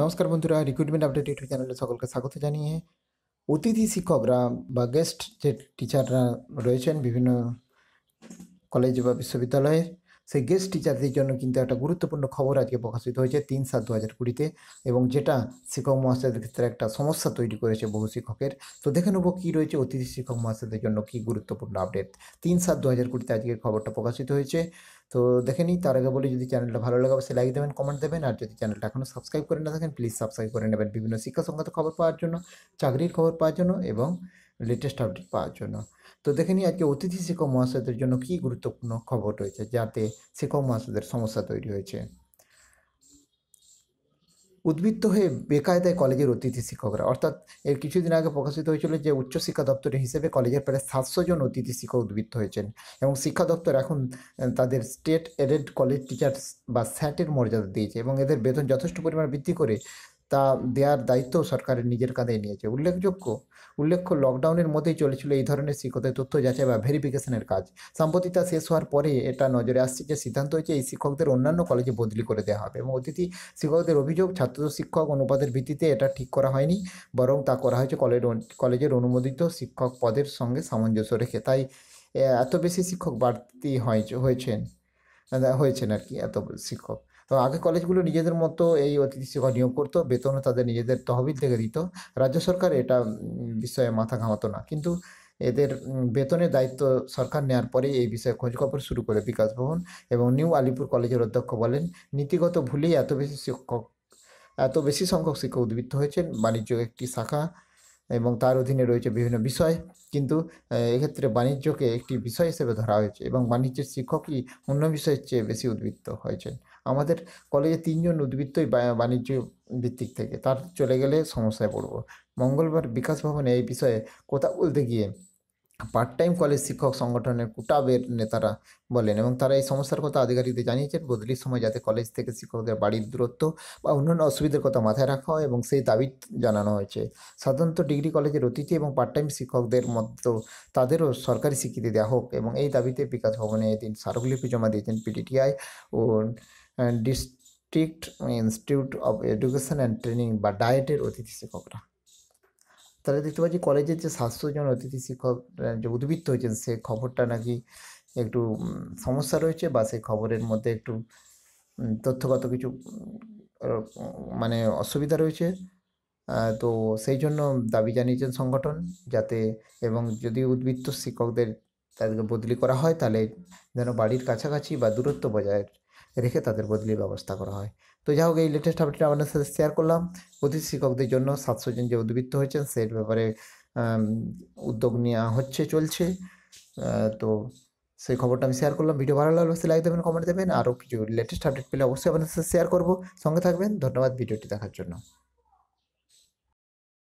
নমস্কার বন্ধুরা recruitment update YouTube চ্যানেলে সকলকে স্বাগত জানিয়ে অতিথি শিক্ষকরা বা গেস্ট যে টিচাররা রয়েছেন বিভিন্ন কলেজ বা বিশ্ববিদ্যালয়ে সেই গেস্ট টিচারদের জন্য কিন্তু একটা গুরুত্বপূর্ণ খবর আজকে প্রকাশিত হয়েছে তিন সাত দু হাজার কুড়িতে এবং যেটা শিক্ষক মহাশয়দের ক্ষেত্রে একটা সমস্যা তৈরি করেছে বহু শিক্ষকের তো দেখে নেবো কী রয়েছে অতিথি শিক্ষক মহাশয়দের জন্য কী গুরুত্বপূর্ণ আপডেট তিন সাত দু হাজার কুড়িতে আজকে খবরটা প্রকাশিত হয়েছে তো দেখে নিই তার আগে বলি যদি চ্যানেলটা ভালো লাগে অবশ্যই লাইক দেবেন কমেন্ট দেবেন আর যদি চ্যানেলটা এখনও সাবস্ক্রাইব করে না থাকেন প্লিজ সাবস্ক্রাইব করে নেবেন বিভিন্ন শিক্ষা সংক্রান্ত খবর পাওয়ার জন্য চাকরির খবর পাওয়ার জন্য এবং লেটেস্ট আপডেট পাওয়ার জন্য তো দেখে নিই আজকে অতিথি শিক্ষক মহাশয়দের জন্য কি গুরুত্বপূর্ণ খবর রয়েছে যাতে শিক্ষক মহাশয়দের সমস্যা তৈরি হয়েছে উদ্বৃত্ত হয়ে বেকায়দায় কলেজের অতিথি শিক্ষকরা অর্থাৎ এর কিছুদিন আগে প্রকাশিত হয়েছিল যে উচ্চশিক্ষা দপ্তরের হিসেবে কলেজের প্রায় সাতশো জন অতিথি শিক্ষক উদ্বৃত্ত হয়েছেন এবং শিক্ষা দপ্তর এখন তাদের স্টেট এডেড কলেজ টিচার্স বা স্যাটের মর্যাদা দিয়েছে এবং এদের বেতন যথেষ্ট পরিমাণ বৃদ্ধি করে তা দেওয়ার দায়িত্ব সরকারের নিজের কাঁধে নিয়েছে উল্লেখযোগ্য উল্লেখ্য লকডাউনের মধ্যেই চলেছিল এই ধরনের শিক্ষকদের তথ্য যাচাই বা ভেরিফিকেশনের কাজ সাম্প্রতিক তা শেষ হওয়ার পরে এটা নজরে আসছে যে সিদ্ধান্ত হয়েছে এই শিক্ষকদের অন্যান্য কলেজে বদলি করে দেওয়া হবে এবং অতিথি শিক্ষকদের অভিযোগ ছাত্র শিক্ষক অনুপাতের ভিত্তিতে এটা ঠিক করা হয়নি বরং তা করা হয়েছে কলেজ কলেজের অনুমোদিত শিক্ষক পদের সঙ্গে সামঞ্জস্য রেখে তাই এত বেশি শিক্ষক বাড়তি হয়েছেন হয়েছেন আর কি এত শিক্ষক তো আগে কলেজগুলো নিজেদের মতো এই অতিথি শিক্ষক নিয়োগ করতো বেতনও তাদের নিজেদের তহবিল থেকে দিত রাজ্য সরকার এটা বিষয়ে মাথা ঘামাতো না কিন্তু এদের বেতনের দায়িত্ব সরকার নেওয়ার পরে এই বিষয়ে খোঁজখবর শুরু করে বিকাশ ভবন এবং নিউ আলিপুর কলেজের অধ্যক্ষ বলেন নীতিগত ভুলেই এত বেশি শিক্ষক এত বেশি সংখ্যক শিক্ষক উদ্বৃত্ত হয়েছেন বাণিজ্য একটি শাখা এবং তার অধীনে রয়েছে বিভিন্ন বিষয় কিন্তু এক্ষেত্রে বাণিজ্যকে একটি বিষয় হিসেবে ধরা হয়েছে এবং বাণিজ্যের শিক্ষকই অন্য বিষয়ের চেয়ে বেশি উদ্বৃত্ত হয়েছেন আমাদের কলেজে তিনজন উদ্বৃত্তই বাণিজ্য ভিত্তিক থেকে তার চলে গেলে সমস্যায় পড়ব মঙ্গলবার বিকাশ ভবনে এই বিষয়ে কথা বলতে গিয়ে পার্ট টাইম কলেজ শিক্ষক সংগঠনের কুটাবের নেতারা বলেন এবং তারা এই সমস্যার কথা আধিকারিকদের জানিয়েছেন বদলির সময় যাতে কলেজ থেকে শিক্ষকদের বাড়ির দূরত্ব বা অন্যান্য অসুবিধার কথা মাথায় রাখা হয় এবং সেই দাবি জানানো হয়েছে সাধারণত ডিগ্রি কলেজের অতিথি এবং পার্ট টাইম শিক্ষকদের মতো তাদেরও সরকারি স্বীকৃতি দেওয়া হোক এবং এই দাবিতে বিকাশ ভবনে এদিন স্মারকলিপি জমা দিয়েছেন পিডিটিআই ও district institute of education and training বা ডায়েটের অতিথি শিক্ষকরা তাহলে দেখতে পাচ্ছি কলেজের যে স্বাস্থ্যজন অতিথি শিক্ষক যে উদ্বৃত্ত হয়েছেন সে খবরটা নাকি একটু সমস্যা রয়েছে বা সেই খবরের মধ্যে একটু তথ্যগত কিছু মানে অসুবিধা রয়েছে তো সেই জন্য দাবি জানিয়েছেন সংগঠন যাতে এবং যদি উদ্বৃত্ত শিক্ষকদের তাদেরকে বদলি করা হয় তাহলে যেন বাড়ির কাছাকাছি বা দূরত্ব বজায় রেখে তাদের বদলির ব্যবস্থা করা হয় তো যাই হোক এই লেটেস্ট আপডেট আপনার সাথে শেয়ার করলাম অতিথি শিক্ষকদের জন্য সাতশো জন যে উদ্বৃত্ত হয়েছেন সেই ব্যাপারে উদ্যোগ নেওয়া হচ্ছে চলছে তো সেই খবরটা আমি শেয়ার করলাম ভিডিও ভালো লাগলে অবশ্যই লাইক দেবেন কমেন্ট দেবেন আরও কিছু লেটেস্ট আপডেট পেলে অবশ্যই আপনার সাথে শেয়ার করবো সঙ্গে থাকবেন ধন্যবাদ ভিডিওটি দেখার জন্য